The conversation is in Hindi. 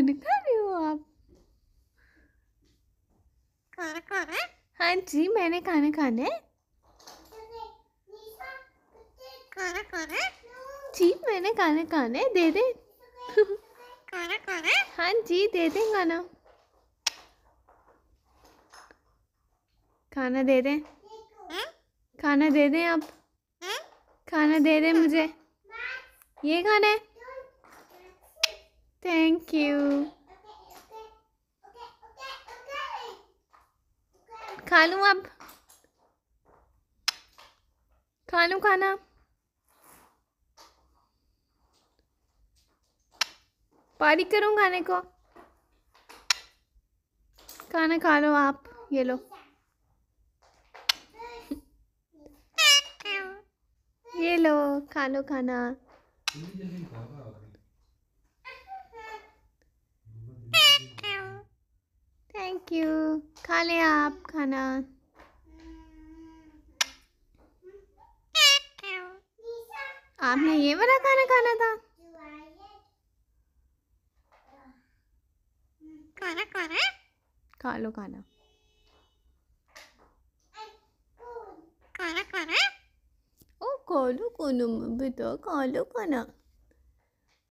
खाना खा रहे हो आप खाना खाना हाँ जी मैंने खाना खाना है खाना खाना जी मैंने खाना खाना है दे दे खाना खाना हाँ जी दे दें खाना खाना दे दें हाँ? खाना दे दें आप हाँ? खाना दे दें मुझे ये खाना है Thank you. खा लू अब खा लू खाना पारी करूँ खाने को खाना खा लो आप ये लो ये लो खा लो खाना थैंक यू खा लें आप खाना आपने ये वाला खाना खाना था खाना खाना खा लो खाना खाना खाना ओ खा लो खाना बताओ तो खा लो खाना